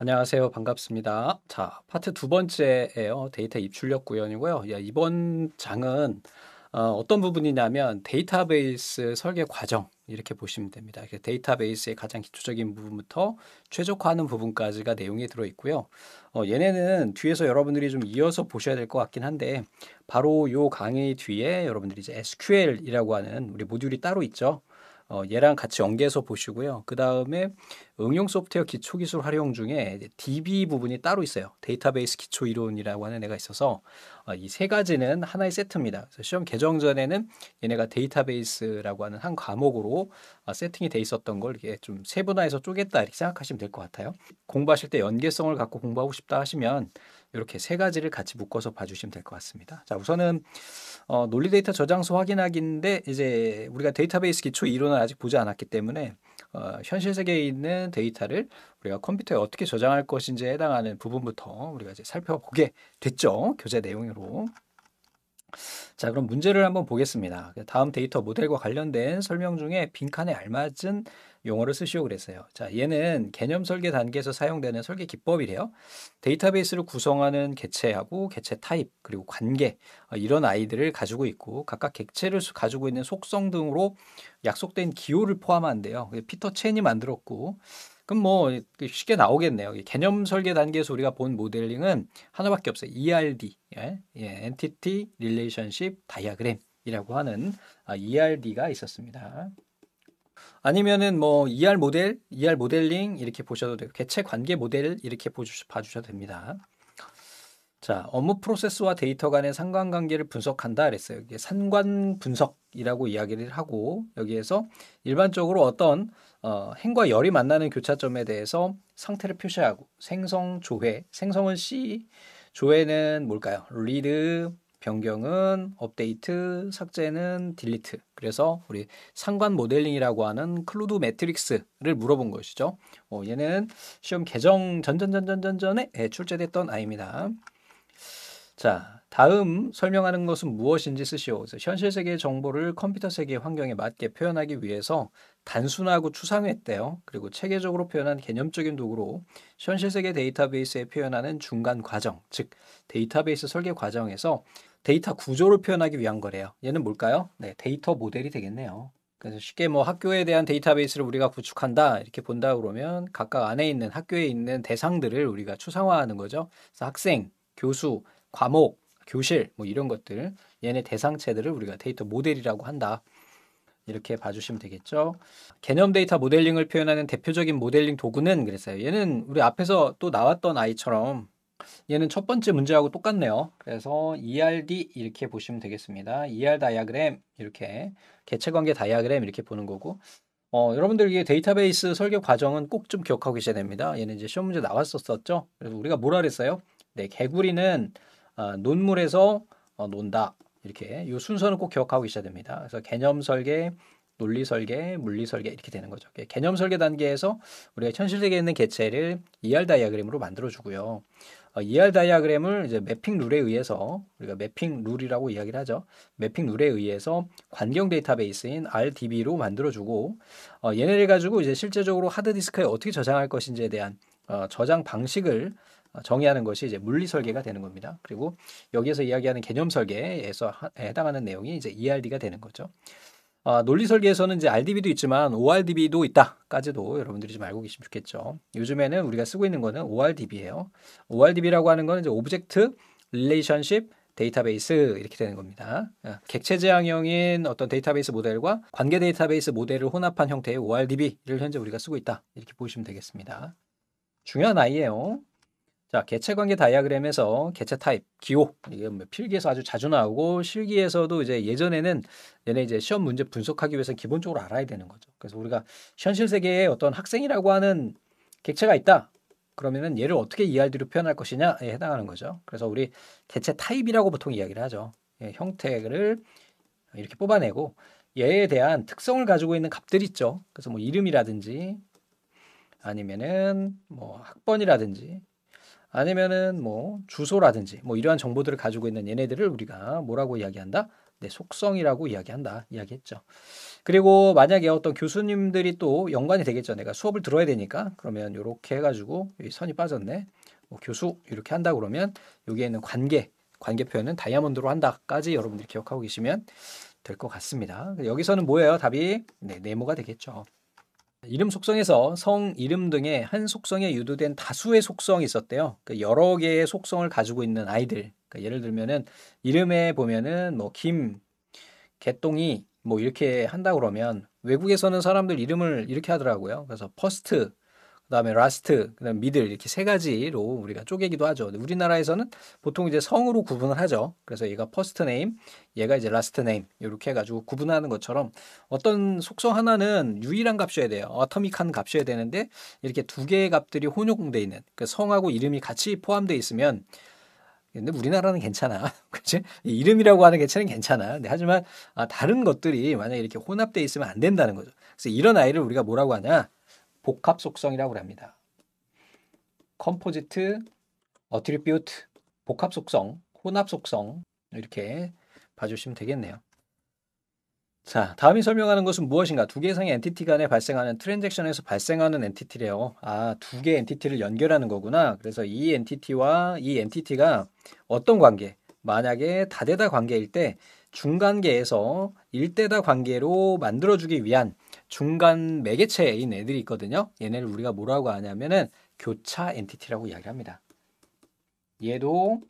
안녕하세요. 반갑습니다. 자, 파트 두 번째예요. 데이터 입출력 구현이고요. 야, 이번 장은 어, 떤 부분이냐면 데이터베이스 설계 과정 이렇게 보시면 됩니다. 데이터베이스의 가장 기초적인 부분부터 최적화하는 부분까지가 내용이 들어 있고요. 어, 얘네는 뒤에서 여러분들이 좀 이어서 보셔야 될 것 같긴 한데 바로 요 강의 뒤에 여러분들이 이제 SQL이라고 하는 우리 모듈이 따로 있죠. 어, 얘랑 같이 연계해서 보시고요. 그 다음에 응용 소프트웨어 기초 기술 활용 중에 DB 부분이 따로 있어요. 데이터베이스 기초 이론이라고 하는 애가 있어서 어, 이세 가지는 하나의 세트입니다. 시험 개정 전에는 얘네가 데이터베이스라고 하는 한 과목으로 어, 세팅이 돼 있었던 걸 이렇게 좀 세분화해서 쪼갰다 이렇게 생각하시면 될 것 같아요. 공부하실 때 연계성을 갖고 공부하고 싶다 하시면 이렇게 세 가지를 같이 묶어서 봐주시면 될 것 같습니다. 자, 우선은 어, 논리 데이터 저장소 확인하기인데 이제 우리가 데이터베이스 기초 이론을 아직 보지 않았기 때문에 어, 현실 세계에 있는 데이터를 우리가 컴퓨터에 어떻게 저장할 것인지에 해당하는 부분부터 우리가 이제 살펴보게 됐죠. 교재 내용으로. 자, 그럼 문제를 한번 보겠습니다. 다음 데이터 모델과 관련된 설명 중에 빈칸에 알맞은 용어를 쓰시오 그랬어요. 자, 얘는 개념 설계 단계에서 사용되는 설계 기법이래요. 데이터베이스를 구성하는 개체하고 개체 타입, 그리고 관계, 어, 이런 아이들을 가지고 있고, 각각 객체를 가지고 있는 속성 등으로 약속된 기호를 포함한대요. 피터 체인이 만들었고, 그럼 뭐 쉽게 나오겠네요. 개념 설계 단계에서 우리가 본 모델링은 하나밖에 없어요. ERD, 예, 예, Entity Relationship Diagram이라고 하는 아, ERD가 있었습니다. 아니면은 뭐 ER 모델, ER 모델링 이렇게 보셔도 되고 개체 관계 모델 이렇게 봐주셔도 됩니다. 자, 업무 프로세스와 데이터 간의 상관관계를 분석한다 그랬어요. 이게 상관 분석이라고 이야기를 하고 여기에서 일반적으로 어떤 어, 행과 열이 만나는 교차점에 대해서 상태를 표시하고 생성 조회, 생성은 C, 조회는 뭘까요? 리드, 변경은 업데이트, 삭제는 딜리트. 그래서 우리 상관 모델링이라고 하는 클루드 매트릭스를 물어본 것이죠. 어, 얘는 시험 개정 전전전전전전에 출제됐던 아이입니다. 자, 다음 설명하는 것은 무엇인지 쓰시오. 현실 세계의 정보를 컴퓨터 세계의 환경에 맞게 표현하기 위해서 단순하고 추상화했대요. 그리고 체계적으로 표현한 개념적인 도구로 현실 세계 데이터베이스에 표현하는 중간 과정, 즉 데이터베이스 설계 과정에서 데이터 구조를 표현하기 위한 거래요. 얘는 뭘까요? 네, 데이터 모델이 되겠네요. 그래서 쉽게 뭐 학교에 대한 데이터베이스를 우리가 구축한다 이렇게 본다 그러면 각각 안에 있는 학교에 있는 대상들을 우리가 추상화하는 거죠. 그래서 학생, 교수, 과목, 교실 뭐 이런 것들 얘네 대상체들을 우리가 데이터 모델이라고 한다. 이렇게 봐주시면 되겠죠. 개념 데이터 모델링을 표현하는 대표적인 모델링 도구는 그랬어요. 얘는 우리 앞에서 또 나왔던 아이처럼 얘는 첫 번째 문제하고 똑같네요. 그래서 ERD 이렇게 보시면 되겠습니다. ER 다이아그램 이렇게 개체관계 다이아그램 이렇게 보는 거고 어, 여러분들 이게 데이터베이스 설계 과정은 꼭 좀 기억하고 계셔야 됩니다. 얘는 이제 시험 문제 나왔었었죠. 그래서 우리가 뭐라 그랬어요? 네, 개구리는 어, 논문에서 어, 논다 이렇게 이 순서는 꼭 기억하고 있어야 됩니다. 그래서 개념 설계, 논리 설계, 물리 설계 이렇게 되는 거죠. 예, 개념 설계 단계에서 우리가 현실 세계에 있는 개체를 ER 다이아그램으로 만들어 주고요. 어, ER 다이아그램을 이제 매핑 룰에 의해서 우리가 매핑 룰이라고 이야기를 하죠. 매핑 룰에 의해서 관경 데이터베이스인 RDB로 만들어 주고 어, 얘네를 가지고 이제 실제적으로 하드 디스크에 어떻게 저장할 것인지에 대한 어, 저장 방식을 어, 정의하는 것이 이제 물리 설계가 되는 겁니다. 그리고 여기에서 이야기하는 개념 설계에서 해당하는 내용이 이제 ERD가 되는 거죠. 아, 논리 설계에서는 이제 RDB도 있지만 ORDB도 있다까지도 여러분들이 좀 알고 계시면 좋겠죠. 요즘에는 우리가 쓰고 있는 거는 ORDB예요. ORDB라고 하는 거는 이제 오브젝트 릴레이션십 데이터베이스 이렇게 되는 겁니다. 어, 객체 제향형인 어떤 데이터베이스 모델과 관계 데이터베이스 모델을 혼합한 형태의 ORDB를 현재 우리가 쓰고 있다. 이렇게 보시면 되겠습니다. 중요한 아이예요. 자, 개체 관계 다이아그램에서 개체 타입, 기호 이게 뭐 필기에서 아주 자주 나오고 실기에서도 이제 예전에는 얘네 이제 시험 문제 분석하기 위해서 기본적으로 알아야 되는 거죠. 그래서 우리가 현실 세계에 어떤 학생이라고 하는 객체가 있다. 그러면은 얘를 어떻게 이알디로 표현할 것이냐에 해당하는 거죠. 그래서 우리 개체 타입이라고 보통 이야기를 하죠. 예, 형태를 이렇게 뽑아내고 얘에 대한 특성을 가지고 있는 값들 있죠. 그래서 뭐 이름이라든지 아니면은 뭐 학번이라든지 아니면은 뭐 주소라든지 뭐 이러한 정보들을 가지고 있는 얘네들을 우리가 뭐라고 이야기한다? 네, 속성이라고 이야기한다. 이야기했죠. 그리고 만약에 어떤 교수님들이 또 연관이 되겠죠. 내가 수업을 들어야 되니까 그러면 이렇게 해가지고 선이 빠졌네. 뭐 교수 이렇게 한다 그러면 여기에 있는 관계 관계 표현은 다이아몬드로 한다까지 여러분들이 기억하고 계시면 될 것 같습니다. 여기서는 뭐예요? 답이 네, 네모가 되겠죠. 이름 속성에서 성 이름 등의 한 속성에 유도된 다수의 속성이 있었대요. 그 여러 개의 속성을 가지고 있는 아이들. 그 예를 들면은 이름에 보면은 뭐 김, 개똥이 뭐 이렇게 한다 그러면 외국에서는 사람들 이름을 이렇게 하더라고요. 그래서 퍼스트, 그다음에 라스트, 그다음 미들 이렇게 세 가지로 우리가 쪼개기도 하죠. 우리나라에서는 보통 이제 성으로 구분을 하죠. 그래서 얘가 퍼스트 네임, 얘가 이제 라스트 네임 이렇게 해가지고 구분하는 것처럼 어떤 속성 하나는 유일한 값이어야 돼요. 어터믹한 값이어야 되는데 이렇게 두 개의 값들이 혼용돼 있는 그 성하고 이름이 같이 포함돼 있으면 근데 우리나라는 괜찮아. 그치? 이름이라고 하는 개체는 괜찮아. 근데 하지만 아, 다른 것들이 만약 이렇게 혼합돼 있으면 안 된다는 거죠. 그래서 이런 아이를 우리가 뭐라고 하냐? 복합 속성이라고 합니다. 컴포지트, 어트리뷰트, 복합 속성, 혼합 속성 이렇게 봐주시면 되겠네요. 자, 다음이 설명하는 것은 무엇인가? 두 개 이상의 엔티티 간에 발생하는 트랜잭션에서 발생하는 엔티티래요. 아, 두 개의 엔티티를 연결하는 거구나. 그래서 이 엔티티와 이 엔티티가 어떤 관계? 만약에 다대다 관계일 때 중간계에서 일대다 관계로 만들어주기 위한 중간 매개체인 애들이 있거든요. 얘네를 우리가 뭐라고 하냐면은 교차 엔티티라고 이야기합니다. 얘도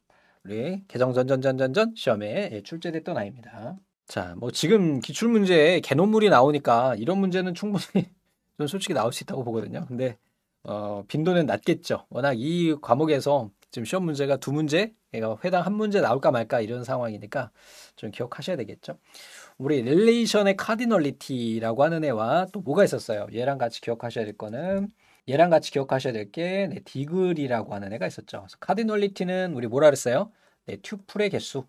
우리 개정 전전전전전 시험에 출제됐던 아이입니다. 자, 뭐 지금 기출 문제에 개논물이 나오니까 이런 문제는 충분히 좀 솔직히 나올 수 있다고 보거든요. 근데 어, 빈도는 낮겠죠. 워낙 이 과목에서 지금 시험 문제가 두 문제, 회당 한 문제 나올까 말까 이런 상황이니까 좀 기억하셔야 되겠죠. 우리 릴레이션의 카디널리티라고 하는 애와 또 뭐가 있었어요? 얘랑 같이 기억하셔야 될 거는 얘랑 같이 기억하셔야 될게 네, 디글이라고 하는 애가 있었죠. 그래서 카디널리티는 우리 뭐라 그랬어요? 네, 튜플의 개수.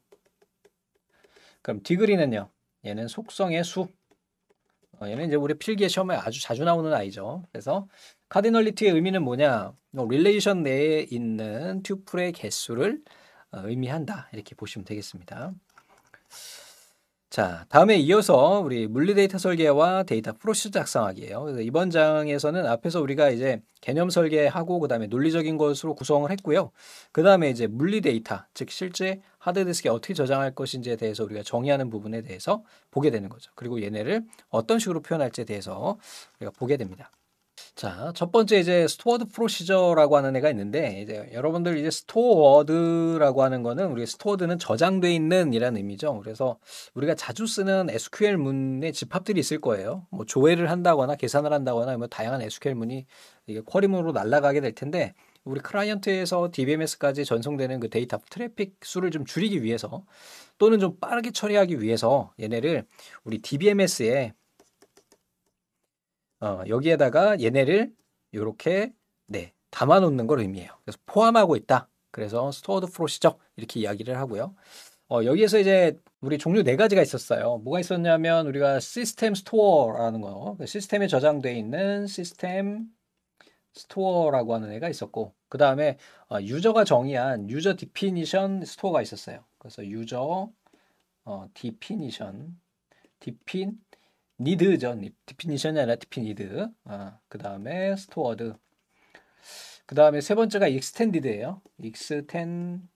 그럼 디글이는요. 얘는 속성의 수. 어, 얘는 이제 우리 필기 시험에 아주 자주 나오는 아이죠. 그래서 카디널리티의 의미는 뭐냐? 어, 릴레이션 내에 있는 튜플의 개수를 어, 의미한다. 이렇게 보시면 되겠습니다. 자, 다음에 이어서 우리 물리 데이터 설계와 데이터 프로세스 작성하기예요. 그래서 이번 장에서는 앞에서 우리가 이제 개념 설계하고 그다음에 논리적인 것으로 구성을 했고요. 그다음에 이제 물리 데이터, 즉 실제 하드디스크에 어떻게 저장할 것인지에 대해서 우리가 정의하는 부분에 대해서 보게 되는 거죠. 그리고 얘네를 어떤 식으로 표현할지에 대해서 우리가 보게 됩니다. 자, 첫 번째 이제 스토어드 프로시저라고 하는 애가 있는데 이제 여러분들 이제 스토어드라고 하는 거는 우리 스토어드는 저장돼 있는 이라는 의미죠. 그래서 우리가 자주 쓰는 SQL 문의 집합들이 있을 거예요. 뭐 조회를 한다거나 계산을 한다거나 뭐 다양한 SQL 문이 이게 쿼리문으로 날아가게 될 텐데 우리 클라이언트에서 DBMS까지 전송되는 그 데이터 트래픽 수를 좀 줄이기 위해서 또는 좀 빠르게 처리하기 위해서 얘네를 우리 DBMS에 어, 여기에다가 얘네를 이렇게 네, 담아 놓는 걸 의미해요. 그래서 포함하고 있다. 그래서 스토어드 프로시적 이렇게 이야기를 하고요. 어, 여기에서 이제 우리 종류 네 가지가 있었어요. 뭐가 있었냐면 우리가 시스템 스토어라는 거, 시스템에 그 저장되어 있는 시스템 스토어라고 하는 애가 있었고, 그 다음에 어, 유저가 정의한 유저 디피니션 스토어가 있었어요. 그래서 유저 어, 디피니션, 디핀 니드죠. 디피니션이 아니라 디피니드. 아, 그 다음에 스토어드. 그 다음에 세 번째가 익스텐디드예요. 익스텐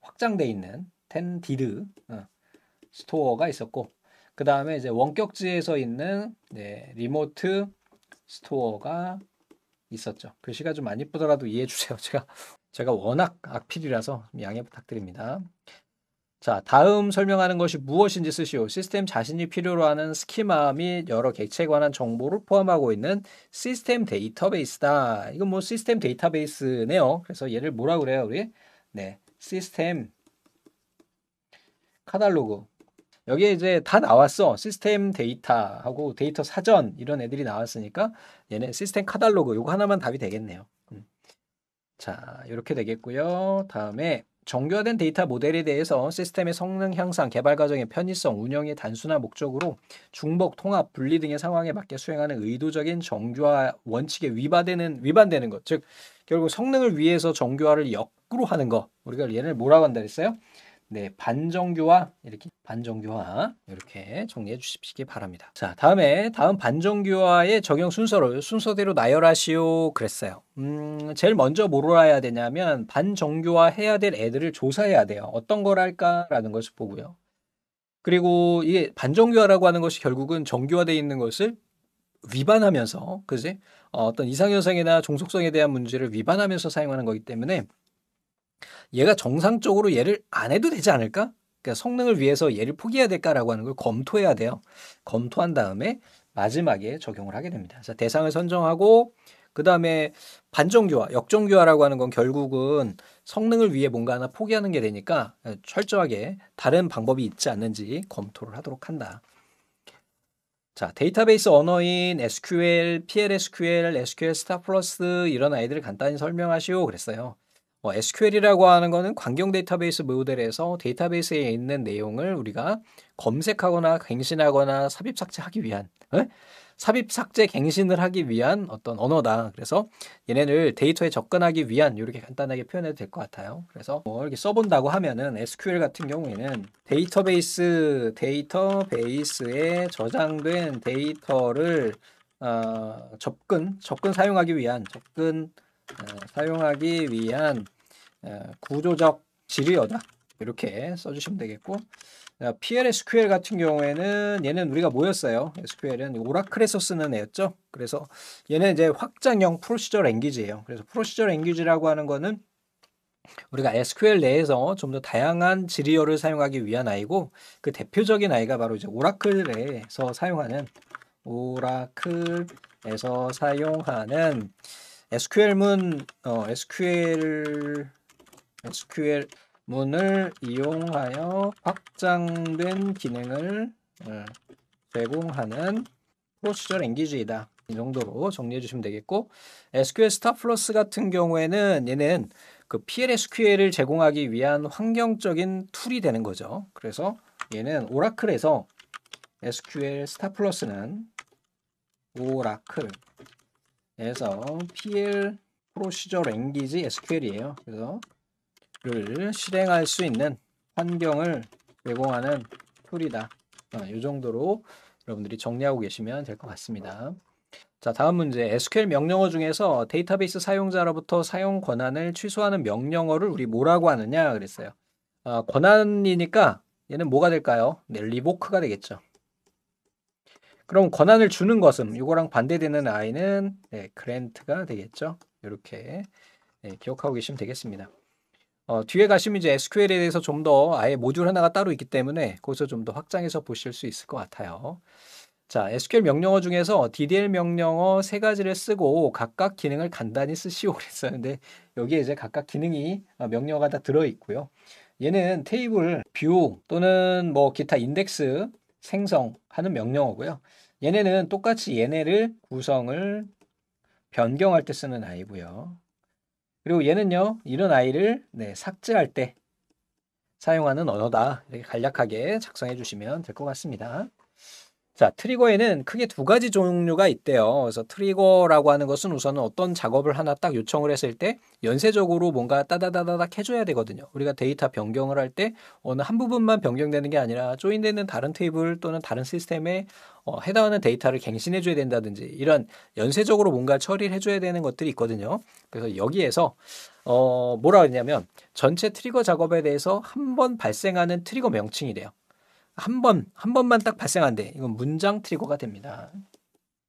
확장돼 있는 텐디드 어, 스토어가 있었고 그 다음에 이제 원격지에서 있는 네, 리모트 스토어가 있었죠. 글씨가 좀 안 이쁘더라도 이해해 주세요. 제가 제가 워낙 악필이라서 양해 부탁드립니다. 자, 다음 설명하는 것이 무엇인지 쓰시오. 시스템 자신이 필요로 하는 스키마 및 여러 객체에 관한 정보를 포함하고 있는 시스템 데이터베이스다. 이건 뭐 시스템 데이터베이스네요. 그래서 얘를 뭐라 그래요, 우리? 네. 시스템 카탈로그. 여기에 이제 다 나왔어. 시스템 데이터하고 데이터 사전 이런 애들이 나왔으니까 얘네 시스템 카탈로그 요거 하나만 답이 되겠네요. 음. 자, 이렇게 되겠고요. 다음에 정교화된 데이터 모델에 대해서 시스템의 성능 향상, 개발 과정의 편의성, 운영의 단순화 목적으로 중복, 통합, 분리 등의 상황에 맞게 수행하는 의도적인 정교화 원칙에 위반되는 위반되는 것, 즉 결국 성능을 위해서 정교화를 역으로 하는 거 우리가 얘를 뭐라고 한다 그랬어요 네, 반정교화 이렇게 반정규화 이렇게 정리해 주시기 바랍니다. 자, 다음에 다음 반정교화의 적용 순서를 순서대로 나열하시오 그랬어요. 음, 제일 먼저 뭐로 해야 되냐면 반정교화 해야 될 애들을 조사해야 돼요. 어떤 걸 할까라는 것을 보고요. 그리고 이게 반정교화라고 하는 것이 결국은 정교화되어 있는 것을 위반하면서 그지 어, 어떤 이상현상이나 종속성에 대한 문제를 위반하면서 사용하는 거기 때문에 얘가 정상적으로 얘를 안 해도 되지 않을까? 그러니까 성능을 위해서 얘를 포기해야 될까라고 하는 걸 검토해야 돼요. 검토한 다음에 마지막에 적용을 하게 됩니다. 자, 대상을 선정하고 그 다음에 반정교화, 역정교화라고 하는 건 결국은 성능을 위해 뭔가 하나 포기하는 게 되니까 철저하게 다른 방법이 있지 않는지 검토를 하도록 한다. 자, 데이터베이스 언어인 SQL, PLSQL, SQL 스타 플러스 이런 아이들을 간단히 설명하시오 그랬어요. 어, SQL이라고 하는 거는 관경 데이터베이스 모델에서 데이터베이스에 있는 내용을 우리가 검색하거나 갱신하거나 삽입 삭제하기 위한 에? 어? 삽입 삭제 갱신을 하기 위한 어떤 언어다. 그래서 얘네를 데이터에 접근하기 위한 이렇게 간단하게 표현해도 될 것 같아요. 그래서 뭐 이렇게 써본다고 하면은 SQL 같은 경우에는 데이터베이스 데이터베이스에 저장된 데이터를 어, 접근 접근 사용하기 위한 접근 어, 사용하기 위한 어, 구조적 지리어다 이렇게 써주시면 되겠고 어, PL SQL 같은 경우에는 얘는 우리가 뭐였어요? SQL은 오라클에서 쓰는 애였죠. 그래서 얘는 이제 확장형 프로시저 랭귀지예요. 그래서 프로시저 랭귀지라고 하는 거는 우리가 SQL 내에서 좀 더 다양한 지리어를 사용하기 위한 아이고 그 대표적인 아이가 바로 이제 오라클에서 사용하는 오라클에서 사용하는 SQL문 어, SQL SQL 문을 이용하여 확장된 기능을 예, 제공하는 프로시저 랭귀지이다. 이 정도로 정리해 주시면 되겠고 SQL 스타플러스 같은 경우에는 얘는 그 PLSQL을 제공하기 위한 환경적인 툴이 되는 거죠. 그래서 얘는 오라클에서 SQL 스타플러스는 오라클 그래서 PL 프로시저 랭귀지 SQL이에요. 그래서 를 실행할 수 있는 환경을 제공하는 툴이다. 이 어, 정도로 여러분들이 정리하고 계시면 될 것 같습니다. 자, 다음 문제. SQL 명령어 중에서 데이터베이스 사용자로부터 사용 권한을 취소하는 명령어를 우리 뭐라고 하느냐 그랬어요. 아, 권한이니까 얘는 뭐가 될까요? 네, 리보크가 되겠죠. 그럼 권한을 주는 것은 이거랑 반대되는 아이는 네, 그랜트가 되겠죠. 이렇게 네, 기억하고 계시면 되겠습니다. 어, 뒤에 가시면 이제 SQL에 대해서 좀 더 아예 모듈 하나가 따로 있기 때문에 거기서 좀 더 확장해서 보실 수 있을 것 같아요. 자, SQL 명령어 중에서 DDL 명령어 세 가지를 쓰고 각각 기능을 간단히 쓰시오 그랬었는데 여기에 이제 각각 기능이 어, 명령어가 다 들어 있고요. 얘는 테이블, 뷰 또는 뭐 기타 인덱스 생성하는 명령어고요. 얘네는 똑같이 얘네를 구성을 변경할 때 쓰는 아이고요. 그리고 얘는요. 이런 아이를 네, 삭제할 때 사용하는 언어다. 이렇게 간략하게 작성해 주시면 될 것 같습니다. 자, 트리거에는 크게 두 가지 종류가 있대요. 그래서 트리거라고 하는 것은 우선은 어떤 작업을 하나 딱 요청을 했을 때 연쇄적으로 뭔가 따다다다닥 해줘야 되거든요. 우리가 데이터 변경을 할 때 어느 한 부분만 변경되는 게 아니라 조인되는 다른 테이블 또는 다른 시스템에 어, 해당하는 데이터를 갱신해줘야 된다든지 이런 연쇄적으로 뭔가 처리를 해줘야 되는 것들이 있거든요. 그래서 여기에서 어, 뭐라 그러냐면 전체 트리거 작업에 대해서 한 번 발생하는 트리거 명칭이래요. 한 번, 한 번만 딱발생한데 이건 문장 트리거가 됩니다.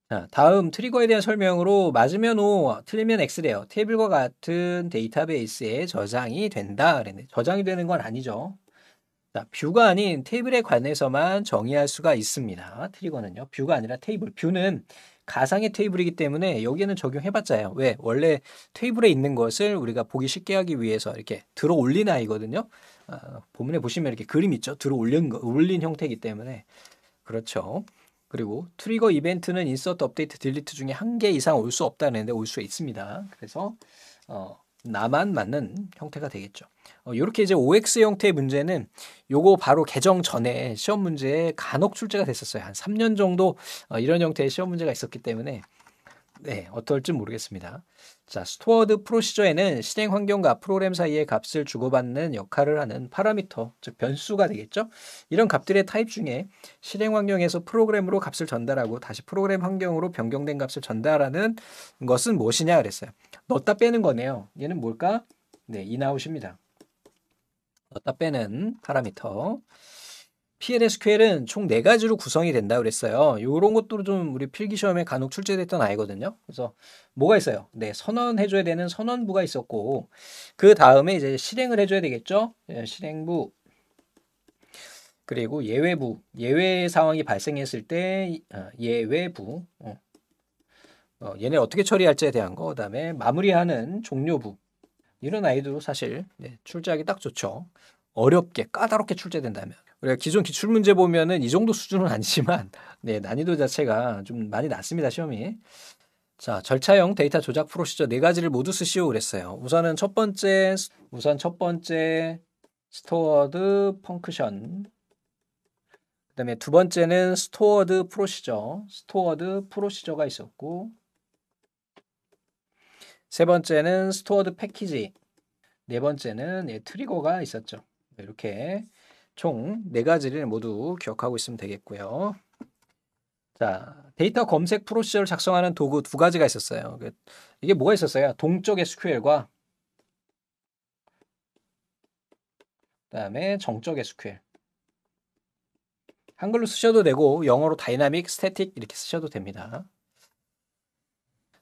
자, 다음 트리거에 대한 설명으로 맞으면 O, 틀리면 X래요. 테이블과 같은 데이터베이스에 저장이 된다. 그랬는 저장이 되는 건 아니죠. 자, 뷰가 아닌 테이블에 관해서만 정의할 수가 있습니다. 트리거는요. 뷰가 아니라 테이블. 뷰는 가상의 테이블이기 때문에 여기에는 적용해봤자요. 왜? 원래 테이블에 있는 것을 우리가 보기 쉽게 하기 위해서 이렇게 들어 올린 아이거든요. 어, 본문에 보시면 이렇게 그림 있죠. 들어 올린 올린 형태이기 때문에 그렇죠. 그리고 트리거 이벤트는 인서트, 업데이트, 딜리트 중에 한 개 이상 올 수 없다는데 올 수 있습니다. 그래서 어, 나만 맞는 형태가 되겠죠. 어, 이렇게 이제 OX 형태의 문제는 요거 바로 개정 전에 시험 문제에 간혹 출제가 됐었어요. 한 3년 정도 어, 이런 형태의 시험 문제가 있었기 때문에 네, 어떨지 모르겠습니다. 자, 스토어드 프로시저에는 실행 환경과 프로그램 사이의 값을 주고받는 역할을 하는 파라미터, 즉 변수가 되겠죠. 이런 값들의 타입 중에 실행 환경에서 프로그램으로 값을 전달하고 다시 프로그램 환경으로 변경된 값을 전달하는 것은 무엇이냐 그랬어요. 넣다 빼는 거네요. 얘는 뭘까? 네, 이나웃입니다 넣다 빼는 파라미터. PLSQL은 총 네 가지로 구성이 된다 그랬어요. 이런 것도 좀 우리 필기 시험에 간혹 출제됐던 아이거든요. 그래서 뭐가 있어요? 네, 선언해줘야 되는 선언부가 있었고 그 다음에 이제 실행을 해줘야 되겠죠. 예, 실행부 그리고 예외부 예외 상황이 발생했을 때 어, 예외부 어. 어. 얘네 어떻게 처리할지에 대한 거 그다음에 마무리하는 종료부 이런 아이디로 사실 네, 출제하기 딱 좋죠. 어렵게 까다롭게 출제된다면 우리가 그러니까 기존 기출 문제 보면은 이 정도 수준은 아니지만 네 난이도 자체가 좀 많이 낮습니다 시험이. 자 절차형 데이터 조작 프로시저 네 가지를 모두 쓰시오 그랬어요. 우선은 첫 번째 우선 첫 번째 스토어드 펑크션 그다음에 두 번째는 스토어드 프로시저 스토어드 프로시저가 있었고 세 번째는 스토어드 패키지 네 번째는 예, 트리거가 있었죠. 이렇게 총 네 가지를 모두 기억하고 있으면 되겠고요. 자, 데이터 검색 프로시저를 작성하는 도구 두 가지가 있었어요. 그 이게 뭐가 있었어요? 동적 SQL과 그다음에 정적 SQL. 한글로 쓰셔도 되고 영어로 다이나믹, 스태틱 이렇게 쓰셔도 됩니다.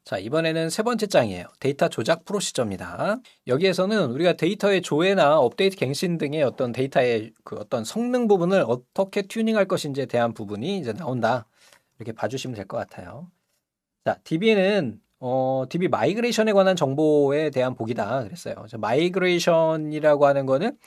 자, 이번에는 세 번째 장이에요. 데이터 조작 프로시저입니다. 여기에서는 우리가 데이터의 조회나 업데이트 갱신 등의 어떤 데이터의 그 어떤 성능 부분을 어떻게 튜닝할 것인지에 대한 부분이 이제 나온다. 이렇게 봐주시면 될 것 같아요. 자, DB는 어, DB 마이그레이션에 관한 정보에 대한 보기다 그랬어요. 마이그레이션이라고 하는 거는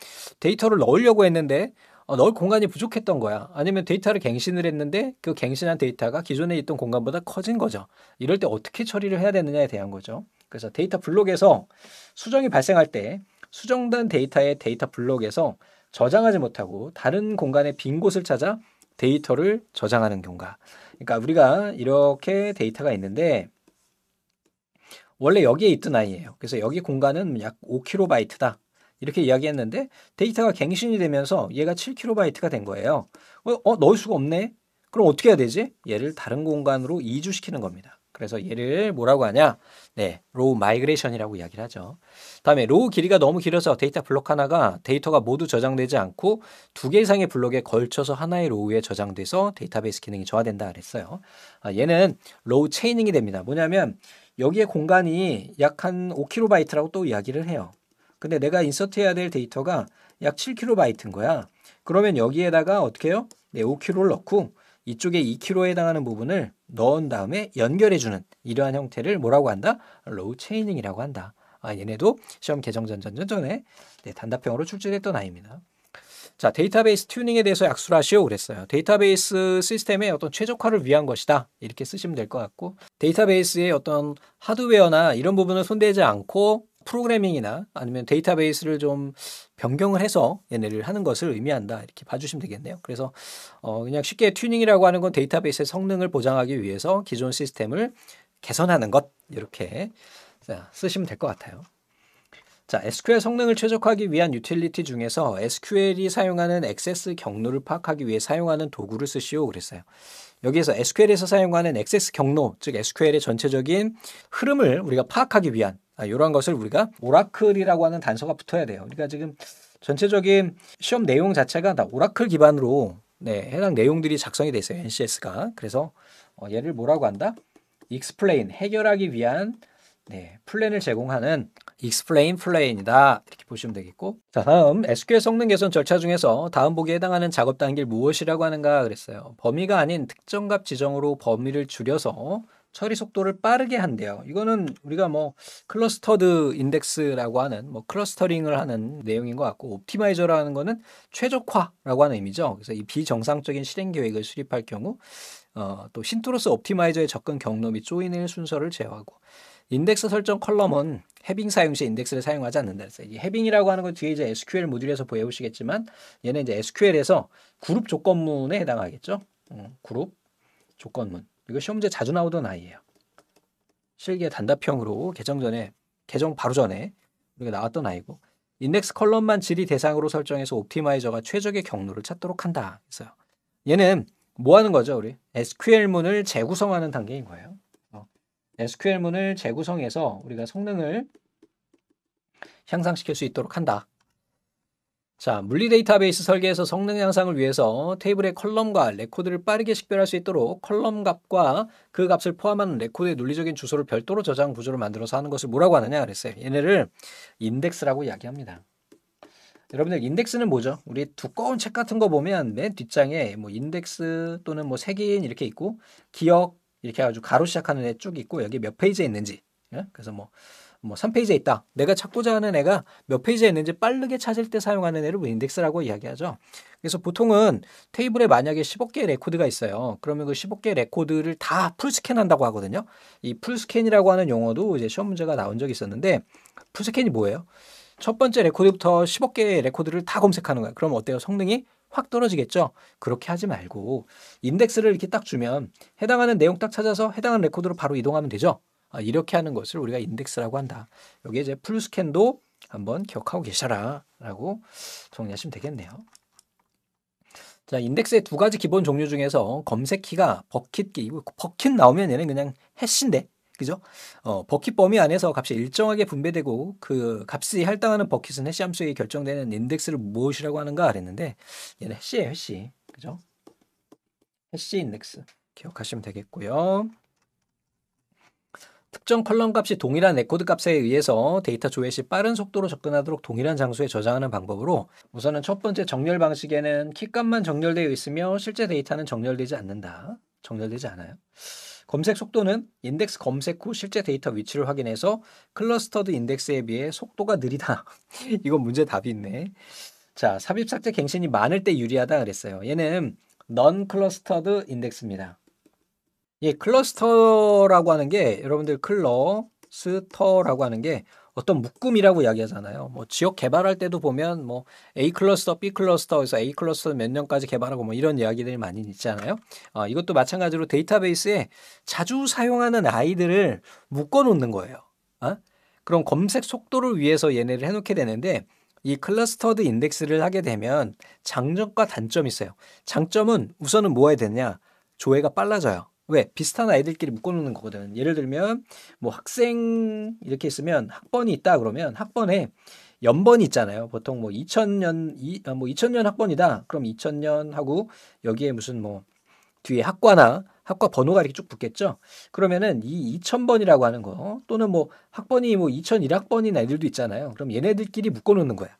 데이터를 넣으려고 했는데 넣을 어, 공간이 부족했던 거야. 아니면 데이터를 갱신을 했는데 그 갱신한 데이터가 기존에 있던 공간보다 커진 거죠. 이럴 때 어떻게 처리를 해야 되느냐에 대한 거죠. 그래서 데이터 블록에서 수정이 발생할 때 수정된 데이터의 데이터 블록에서 저장하지 못하고 다른 공간의 빈 곳을 찾아 데이터를 저장하는 경우가. 그러니까 우리가 이렇게 데이터가 있는데 원래 여기에 있던 아이예요. 그래서 여기 공간은 약 5kb다. 이렇게 이야기했는데 데이터가 갱신이 되면서 얘가 7kb가 된 거예요. 어, 어, 넣을 수가 없네. 그럼 어떻게 해야 되지? 얘를 다른 공간으로 이주시키는 겁니다. 그래서 얘를 뭐라고 하냐? 네, 로우 마이그레이션이라고 이야기를 하죠. 다음에 로우 길이가 너무 길어서 데이터 블록 하나가 데이터가 모두 저장되지 않고 두 개 이상의 블록에 걸쳐서 하나의 로우에 저장돼서 데이터베이스 기능이 저하된다 그랬어요. 아, 얘는 로우 체이닝이 됩니다. 뭐냐면 여기에 공간이 약 한 5kb라고 또 이야기를 해요. 근데 내가 인서트해야 될 데이터가 약 7kb인 거야. 그러면 여기에다가 어떻게 해요? 네, 5kg를 넣고 이쪽에 2kg에 해당하는 부분을 넣은 다음에 연결해주는 이러한 형태를 뭐라고 한다? 로우 체이닝이라고 한다. 아, 얘네도 시험 개정 전전전전에 네, 단답형으로 출제됐던 아이입니다. 자, 데이터베이스 튜닝에 대해서 약술하시오 그랬어요. 데이터베이스 시스템의 어떤 최적화를 위한 것이다. 이렇게 쓰시면 될 것 같고 데이터베이스의 어떤 하드웨어나 이런 부분을 손대지 않고 프로그래밍이나 아니면 데이터베이스를 좀 변경을 해서 얘네를 하는 것을 의미한다 이렇게 봐주시면 되겠네요. 그래서 어 그냥 쉽게 튜닝이라고 하는 건 데이터베이스의 성능을 보장하기 위해서 기존 시스템을 개선하는 것 이렇게 쓰시면 될 것 같아요. 자, SQL 성능을 최적화하기 위한 유틸리티 중에서 SQL이 사용하는 액세스 경로를 파악하기 위해 사용하는 도구를 쓰시오 그랬어요. 여기에서 SQL에서 사용하는 액세스 경로, 즉 SQL의 전체적인 흐름을 우리가 파악하기 위한 이러한 아, 것을 우리가 오라클이라고 하는 단서가 붙어야 돼요. 그러니까 지금 전체적인 시험 내용 자체가 다 오라클 기반으로 네, 해당 내용들이 작성이 돼 있어요. NCS가. 그래서 어, 얘를 뭐라고 한다? explain 해결하기 위한 네, 플랜을 제공하는 explain 플랜이다. 이렇게 보시면 되겠고. 자, 다음 SQL 성능 개선 절차 중에서 다음 보기에 해당하는 작업 단계를 무엇이라고 하는가 그랬어요. 범위가 아닌 특정 값 지정으로 범위를 줄여서 처리 속도를 빠르게 한대요. 이거는 우리가 뭐 클러스터드 인덱스라고 하는 뭐 클러스터링을 하는 내용인 것 같고 옵티마이저라는 거는 최적화라고 하는 의미죠. 그래서 이 비정상적인 실행 계획을 수립할 경우 어, 또 신트로스 옵티마이저의 접근 경로및 조인일 순서를 제어하고 인덱스 설정 컬럼은 해빙 사용 시 인덱스를 사용하지 않는다. 그래서 이 해빙이라고 하는 건 뒤에 이제 SQL 모듈에서 보여보시겠지만 얘는 이제 SQL에서 그룹 조건문에 해당하겠죠. 음, 그룹 조건문. 이거 시험제 자주 나오던 아이예요. 실기의 단답형으로 개정 전에 개정 바로 전에 우리가 나왔던 아이고 인덱스 컬럼만 질이 대상으로 설정해서 옵티마이저가 최적의 경로를 찾도록 한다 했어요. 얘는 뭐 하는 거죠, 우리? SQL문을 재구성하는 단계인 거예요. 어. SQL문을 재구성해서 우리가 성능을 향상시킬 수 있도록 한다. 자, 물리 데이터베이스 설계에서 성능 향상을 위해서 테이블의 컬럼과 레코드를 빠르게 식별할 수 있도록 컬럼 값과 그 값을 포함하는 레코드의 논리적인 주소를 별도로 저장 구조를 만들어서 하는 것을 뭐라고 하느냐 그랬어요. 얘네를 인덱스라고 이야기합니다. 여러분들 인덱스는 뭐죠? 우리 두꺼운 책 같은 거 보면 맨 뒷장에 뭐 인덱스 또는 뭐 색인 이렇게 있고 기억 이렇게 해가지고 가로 시작하는 애 쭉 있고 여기 몇 페이지에 있는지 예? 그래서 뭐뭐 3페이지에 있다. 내가 찾고자 하는 애가 몇 페이지에 있는지 빠르게 찾을 때 사용하는 애를 뭐 인덱스라고 이야기하죠. 그래서 보통은 테이블에 만약에 1 0억개의 레코드가 있어요. 그러면 그1 0억개의 레코드를 다 풀스캔한다고 하거든요. 이 풀스캔이라고 하는 용어도 이제 시험 문제가 나온 적이 있었는데 풀스캔이 뭐예요? 첫 번째 레코드부터 1 0억개의 레코드를 다 검색하는 거야. 그럼 어때요? 성능이 확 떨어지겠죠? 그렇게 하지 말고 인덱스를 이렇게 딱 주면 해당하는 내용 딱 찾아서 해당하는 레코드로 바로 이동하면 되죠. 아, 이렇게 하는 것을 우리가 인덱스라고 한다. 여기에 이제 풀스캔도 한번 기억하고 계셔라라고 정리하시면 되겠네요. 자, 인덱스의 두 가지 기본 종류 중에서 검색키가 버킷키, 버킷 나오면 얘는 그냥 해시인데, 그죠? 어, 버킷 범위 안에서 값이 일정하게 분배되고 그 값이 할당하는 버킷은 해시 함수에 결정되는 인덱스를 무엇이라고 하는가 그랬는데 얘는 해시예요, 해시. 그죠? 해시 인덱스 기억하시면 되겠고요. 특정 컬럼 값이 동일한 레코드 값에 의해서 데이터 조회 시 빠른 속도로 접근하도록 동일한 장소에 저장하는 방법으로 우선은 첫 번째 정렬 방식에는 키값만 정렬되어 있으며 실제 데이터는 정렬되지 않는다. 정렬되지 않아요. 검색 속도는 인덱스 검색 후 실제 데이터 위치를 확인해서 클러스터드 인덱스에 비해 속도가 느리다. 이건 문제 답이 있네. 자, 삽입 삭제 갱신이 많을 때 유리하다 그랬어요. 얘는 non clustered i n d 입니다 예, 클러스터라고 하는 게 여러분들 클러스터라고 하는 게 어떤 묶음이라고 이야기하잖아요. 뭐 지역 개발할 때도 보면 뭐 A 클러스터, B 클러스터에서 A 클러스터 몇 년까지 개발하고 뭐 이런 이야기들이 많이 있잖아요. 어, 이것도 마찬가지로 데이터베이스에 자주 사용하는 아이들을 묶어 놓는 거예요. 어? 아? 그럼 검색 속도를 위해서 얘네를 해놓게 되는데 이 클러스터드 인덱스를 하게 되면 장점과 단점이 있어요. 장점은 우선은 뭐 해야 되냐? 조회가 빨라져요. 왜 비슷한 아이들끼리 묶어놓는 거거든. 예를 들면 뭐 학생 이렇게 있으면 학번이 있다 그러면 학번에 연번이 있잖아요. 보통 뭐 2000년 이, 아, 뭐 2000년 학번이다. 그럼 2000년 하고 여기에 무슨 뭐 뒤에 학과나 학과 번호가 이렇게 쭉 붙겠죠. 그러면은 이 2000번이라고 하는 거 또는 뭐 학번이 뭐 2001학번인 애들도 있잖아요. 그럼 얘네들끼리 묶어 놓는 거야.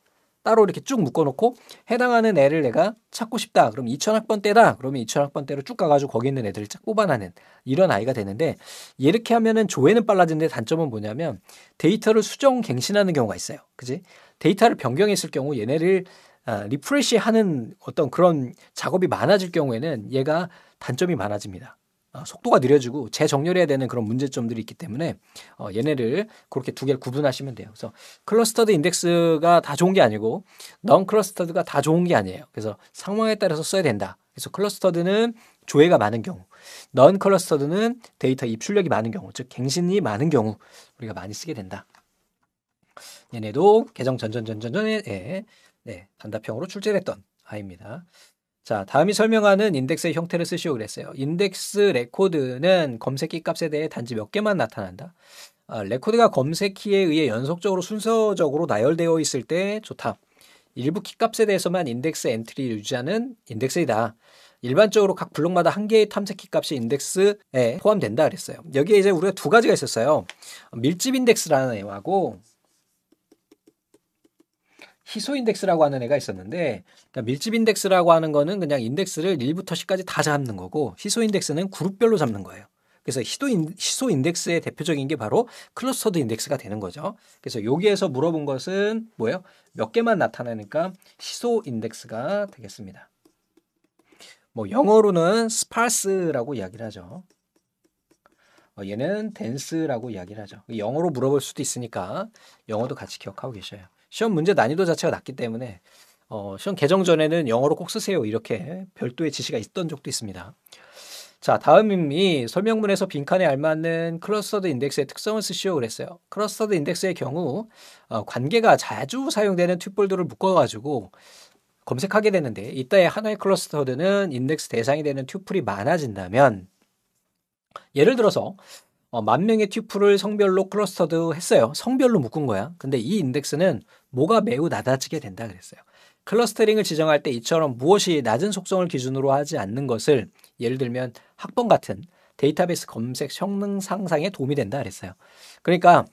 따로 이렇게 쭉 묶어놓고 해당하는 애를 내가 찾고 싶다. 그럼 2000학번대다. 그러면 2000학번대로 쭉 가가지고 거기 있는 애들을 쫙 뽑아내는 이런 아이가 되는데 이렇게 하면은 조회는 빨라지는데 단점은 뭐냐면 데이터를 수정 갱신하는 경우가 있어요. 그지? 데이터를 변경했을 경우 얘네를 아, 리프레시 하는 어떤 그런 작업이 많아질 경우에는 얘가 단점이 많아집니다. 어, 속도가 느려지고 재정렬해야 되는 그런 문제점들이 있기 때문에 어, 얘네를 그렇게 두 개를 구분하시면 돼요. 그래서 클러스터드 인덱스가 다 좋은 게 아니고 넌 클러스터드가 다 좋은 게 아니에요. 그래서 상황에 따라서 써야 된다. 그래서 클러스터드는 조회가 많은 경우, 넌 클러스터드는 데이터 입출력이 많은 경우, 즉 갱신이 많은 경우 우리가 많이 쓰게 된다. 얘네도 계정 전전전전전에 예, 네, 단답형으로 출제됐던 아입니다. 자, 다음이 설명하는 인덱스의 형태를 쓰시오 그랬어요. 인덱스 레코드는 검색키 값에 대해 단지 몇 개만 나타난다. 아, 레코드가 검색키에 의해 연속적으로 순서적으로 나열되어 있을 때 좋다. 일부 키 값에 대해서만 인덱스 엔트리 유지하는 인덱스이다. 일반적으로 각 블록마다 한 개의 탐색키 값이 인덱스에 포함된다 그랬어요. 여기에 이제 우리가 두 가지가 있었어요. 밀집 인덱스라는 애하고 희소 인덱스라고 하는 애가 있었는데 그러니까 밀집 인덱스라고 하는 거는 그냥 인덱스를 1부터 10까지 다 잡는 거고 희소 인덱스는 그룹별로 잡는 거예요. 그래서 희도 인, 희소 인덱스의 대표적인 게 바로 클러스터드 인덱스가 되는 거죠. 그래서 여기에서 물어본 것은 뭐예요? 몇 개만 나타나니까 희소 인덱스가 되겠습니다. 뭐 영어로는 스파스라고 이야기를 하죠. 어, 얘는 댄스라고 이야기를 하죠. 영어로 물어볼 수도 있으니까 영어도 같이 기억하고 계셔요. 시험 문제 난이도 자체가 낮기 때문에 어, 시험 개정 전에는 영어로 꼭 쓰세요 이렇게 별도의 지시가 있던 적도 있습니다. 자, 다음이 설명문에서 빈칸에 알맞는 클러스터드 인덱스의 특성을 쓰시오 그랬어요. 클러스터드 인덱스의 경우 어, 관계가 자주 사용되는 튜플들을 묶어가지고 검색하게 되는데 이때 하나의 클러스터드는 인덱스 대상이 되는 튜플이 많아진다면 예를 들어서 어, 만 명의 튜플을 성별로 클러스터드 했어요. 성별로 묶은 거야. 근데 이 인덱스는 뭐가 매우 낮아지게 된다 그랬어요. 클러스터링을 지정할 때 이처럼 무엇이 낮은 속성을 기준으로 하지 않는 것을 예를 들면 학번 같은 데이터베이스 검색 성능 상상에 도움이 된다 그랬어요. 그러니까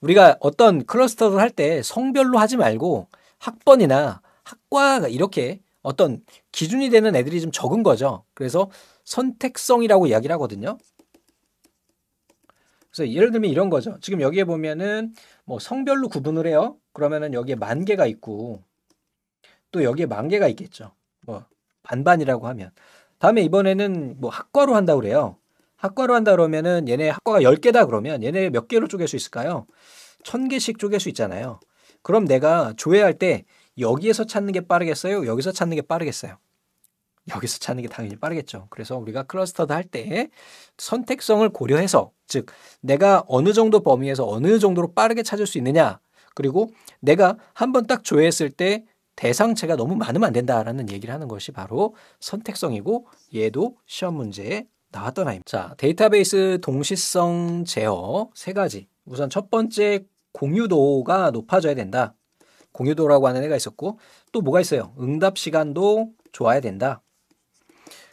우리가 어떤 클러스터를 할 때 성별로 하지 말고 학번이나 학과 이렇게 어떤 기준이 되는 애들이 좀 적은 거죠. 그래서 선택성이라고 이야기를 하거든요. 그래서 예를 들면 이런 거죠. 지금 여기에 보면은 뭐 성별로 구분을 해요. 그러면은 여기에 만 개가 있고 또 여기에 만 개가 있겠죠. 뭐 반반이라고 하면 다음에 이번에는 뭐 학과로 한다 그래요. 학과로 한다 그러면은 얘네 학과가 1 0개다 그러면 얘네 몇 개로 쪼갤 수 있을까요? 1 0 0 0개씩 쪼갤 수 있잖아요. 그럼 내가 조회할 때 여기에서 찾는 게 빠르겠어요? 여기서 찾는 게 빠르겠어요? 여기서 찾는 게 당연히 빠르겠죠. 그래서 우리가 클러스터드 할 때 선택성을 고려해서 즉 내가 어느 정도 범위에서 어느 정도로 빠르게 찾을 수 있느냐 그리고 내가 한번 딱 조회했을 때 대상체가 너무 많으면 안 된다라는 얘기를 하는 것이 바로 선택성이고 얘도 시험 문제에 나왔던 아이입니다. 자, 데이터베이스 동시성 제어 세 가지. 우선 첫 번째 공유도가 높아져야 된다. 공유도라고 하는 애가 있었고 또 뭐가 있어요? 응답 시간도 좋아야 된다.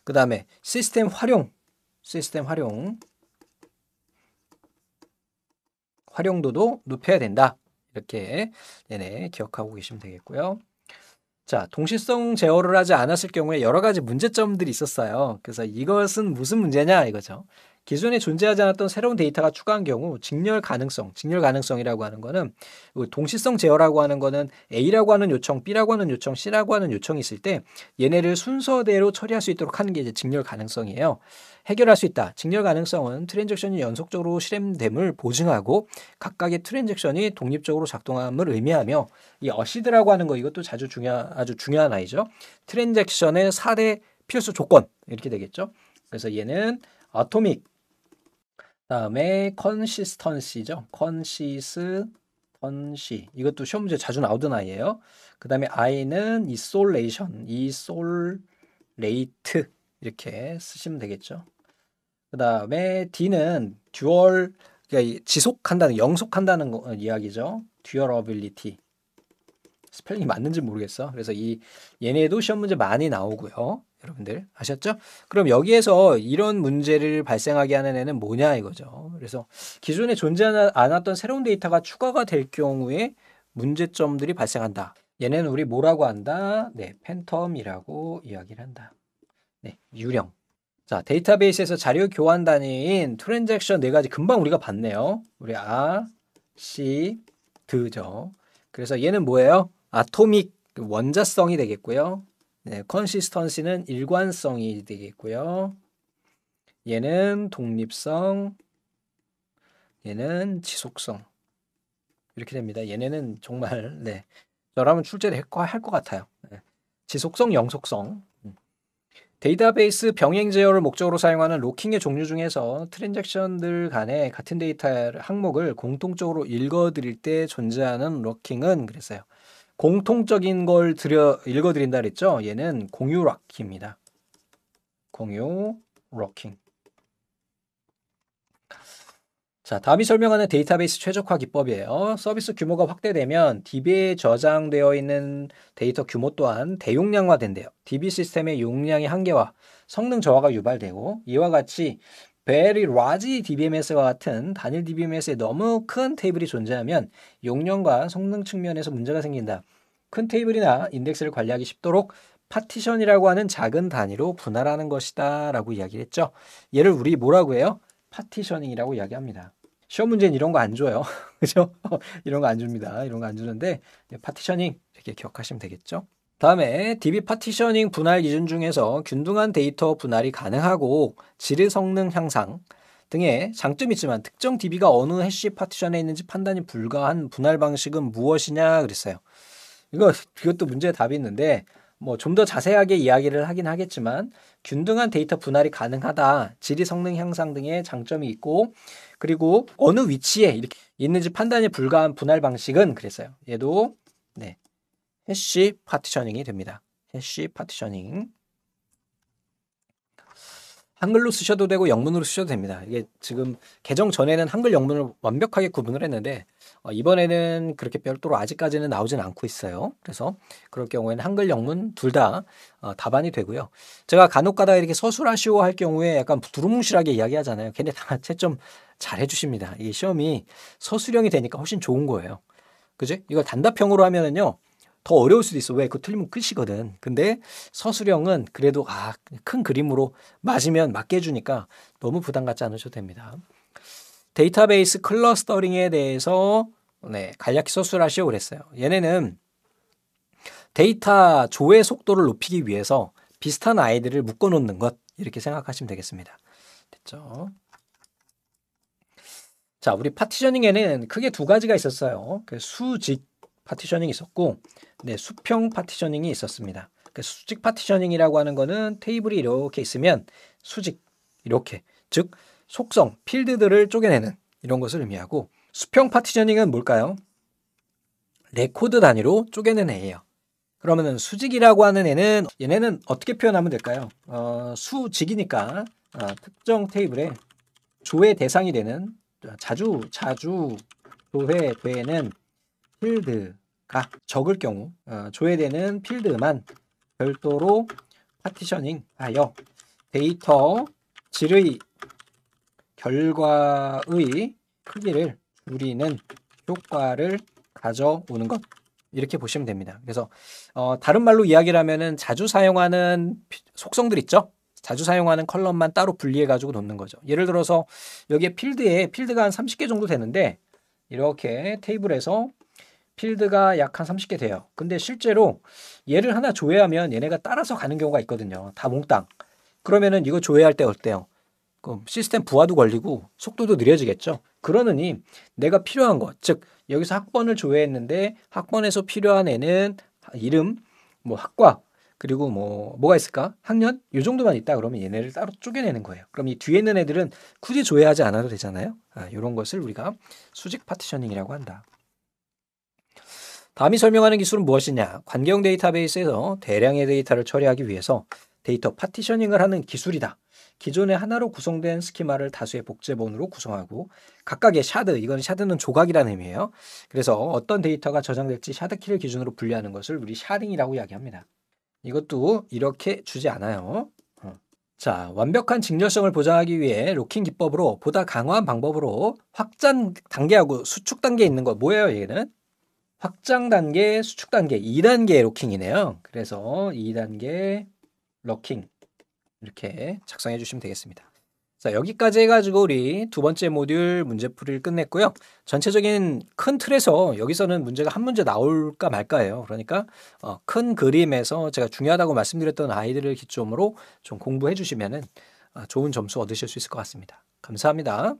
그 다음에 시스템 활용, 시스템 활용 활용도도 높여야 된다. 이렇게 내내 기억하고 계시면 되겠고요. 자, 동시성 제어를 하지 않았을 경우에 여러 가지 문제점들이 있었어요. 그래서 이것은 무슨 문제냐 이거죠. 기존에 존재하지 않았던 새로운 데이터가 추가한 경우 직렬 가능성, 직렬 가능성이라고 하는 거는 그 동시성 제어라고 하는 거는 A라고 하는 요청, B라고 하는 요청, C라고 하는 요청이 있을 때 얘네를 순서대로 처리할 수 있도록 하는 게 이제 직렬 가능성이에요. 해결할 수 있다. 직렬 가능성은 트랜잭션이 연속적으로 실행됨을 보증하고 각각의 트랜잭션이 독립적으로 작동함을 의미하며 이 어시드라고 하는 거 이것도 자주 중요 아주 중요한 아이죠. 트랜잭션의 4대 필수 조건 이렇게 되겠죠. 그래서 얘는 아토믹 다음에 consistency죠. consistency 이것도 시험 문제 자주 나오던 아이예요. 그 다음에 I는 isolation, isolate 이렇게 쓰시면 되겠죠. 그 다음에 D는 듀얼 그러니까 지속한다는 영속한다는 거, 어, 이야기죠. 듀얼어빌리티 스펠링이 맞는지 모르겠어. 그래서 이 얘네도 시험 문제 많이 나오고요. 여러분들 아셨죠? 그럼 여기에서 이런 문제를 발생하게 하는 애는 뭐냐 이거죠. 그래서 기존에 존재하지 않았던 새로운 데이터가 추가가 될 경우에 문제점들이 발생한다. 얘네는 우리 뭐라고 한다? 네, 팬텀이라고 이야기를 한다. 네, 유령. 자, 데이터베이스에서 자료 교환 단위인 트랜잭션 네 가지 금방 우리가 봤네요. 우리 아, 씨, 드죠. 그래서 얘는 뭐예요? 아토믹 원자성이 되겠고요. 네, 컨시스턴시는 일관성이 되겠고요. 얘는 독립성, 얘는 지속성 이렇게 됩니다. 얘네는 정말 네 저라면 출제를 할것 같아요. 네. 지속성, 영속성. 음. 데이터베이스 병행 제어를 목적으로 사용하는 로킹의 종류 중에서 트랜잭션들 간의 같은 데이터 항목을 공통적으로 읽어드릴 때 존재하는 로킹은 그랬어요. 공통적인 걸 드려 읽어드린다 그랬죠? 얘는 공유 락키입니다. 공유 락킹. 자, 다음이 설명하는 데이터베이스 최적화 기법이에요. 서비스 규모가 확대되면 DB에 저장되어 있는 데이터 규모 또한 대용량화된대요. DB 시스템의 용량의 한계와 성능 저하가 유발되고 이와 같이 베리 라지 DBMS와 같은 단일 DBMS에 너무 큰 테이블이 존재하면 용량과 성능 측면에서 문제가 생긴다. 큰 테이블이나 인덱스를 관리하기 쉽도록 파티션이라고 하는 작은 단위로 분할하는 것이다 라고 이야기를 했죠. 얘를 우리 뭐라고 해요? 파티셔닝이라고 이야기합니다. 시험 문제는 이런 거 안 줘요. 그죠? 이런 거 안 줍니다. 이런 거 안 주는데 네, 파티셔닝 이렇게 기억하시면 되겠죠. 다음에 DB 파티셔닝 분할 기준 중에서 균등한 데이터 분할이 가능하고 질의 성능 향상 등의 장점이 있지만 특정 DB가 어느 해시 파티션에 있는지 판단이 불가한 분할 방식은 무엇이냐 그랬어요. 이거 이것도 문제의 답이 있는데 뭐 좀 더 자세하게 이야기를 하긴 하겠지만 균등한 데이터 분할이 가능하다. 질의 성능 향상 등의 장점이 있고 그리고 어느 위치에 이렇게 있는지 판단이 불가한 분할 방식은 그랬어요. 얘도 네. 해시 파티셔닝이 됩니다. 해시 파티셔닝. 한글로 쓰셔도 되고 영문으로 쓰셔도 됩니다. 이게 지금 개정 전에는 한글 영문을 완벽하게 구분을 했는데 어, 이번에는 그렇게 별도로 아직까지는 나오진 않고 있어요. 그래서 그럴 경우에는 한글 영문 둘다 어, 답안이 되고요. 제가 간혹가다 이렇게 서술하시오 할 경우에 약간 두루뭉실하게 이야기하잖아요. 걔네 다 채점 잘 해주십니다. 이 시험이 서술형이 되니까 훨씬 좋은 거예요. 그지? 이걸 단답형으로 하면은요. 더 어려울 수도 있어. 왜? 그거 틀리면 끝이거든. 근데 서수령은 그래도 아, 큰 그림으로 맞으면 맞게 해주니까 너무 부담 갖지 않으셔도 됩니다. 데이터베이스 클러스터링에 대해서 네, 간략히 서술하시오 그랬어요. 얘네는 데이터 조회 속도를 높이기 위해서 비슷한 아이들을 묶어놓는 것 이렇게 생각하시면 되겠습니다. 됐죠? 자, 우리 파티셔닝에는 크게 두 가지가 있었어요. 그 수직 파티셔닝이 있었고 네, 수평 파티셔닝이 있었습니다. 그 수직 파티셔닝이라고 하는 거는 테이블이 이렇게 있으면 수직 이렇게 즉 속성 필드들을 쪼개내는 이런 것을 의미하고 수평 파티셔닝은 뭘까요? 레코드 단위로 쪼개는 애예요. 그러면은 수직이라고 하는 애는 얘네는 어떻게 표현하면 될까요? 어, 수직이니까 어, 특정 테이블에 조회 대상이 되는 자주 자주 조회되는 필드가 적을 경우 어, 조회되는 필드만 별도로 파티셔닝하여 데이터 질의 결과의 크기를 줄이는 효과를 가져오는 것 이렇게 보시면 됩니다. 그래서 어, 다른 말로 이야기를 하면은 자주 사용하는 속성들 있죠. 자주 사용하는 컬럼만 따로 분리해 가지고 놓는 거죠. 예를 들어서 여기에 필드에 필드가 한 30개 정도 되는데 이렇게 테이블에서 필드가 약 한 30개 돼요. 근데 실제로 얘를 하나 조회하면 얘네가 따라서 가는 경우가 있거든요. 다 몽땅. 그러면은 이거 조회할 때 어때요? 그럼 시스템 부하도 걸리고 속도도 느려지겠죠. 그러느니 내가 필요한 것, 즉 여기서 학번을 조회했는데 학번에서 필요한 애는 이름, 뭐 학과, 그리고 뭐 뭐가 있을까? 학년? 요 정도만 있다 그러면 얘네를 따로 쪼개내는 거예요. 그럼 이 뒤에 있는 애들은 굳이 조회하지 않아도 되잖아요. 아, 이런 것을 우리가 수직 파티셔닝이라고 한다. 다음이 설명하는 기술은 무엇이냐? 관경 데이터베이스에서 대량의 데이터를 처리하기 위해서 데이터 파티셔닝을 하는 기술이다. 기존에 하나로 구성된 스키마를 다수의 복제본으로 구성하고 각각의 샤드, 이건 샤드는 조각이라는 의미예요. 그래서 어떤 데이터가 저장될지 샤드키를 기준으로 분리하는 것을 우리 샤딩이라고 이야기합니다. 이것도 이렇게 주지 않아요. 어. 자, 완벽한 직렬성을 보장하기 위해 로킹 기법으로 보다 강화한 방법으로 확장 단계하고 수축 단계에 있는 것 뭐예요, 얘는? 확장 단계, 수축 단계 2단계 로킹이네요. 그래서 2단계 럭킹 이렇게 작성해 주시면 되겠습니다. 자, 여기까지 해가지고 우리 두 번째 모듈 문제풀이를 끝냈고요. 전체적인 큰 틀에서 여기서는 문제가 한 문제 나올까 말까예요. 그러니까 어, 큰 그림에서 제가 중요하다고 말씀드렸던 아이들을 기점으로 좀 공부해 주시면은 어, 좋은 점수 얻으실 수 있을 것 같습니다. 감사합니다.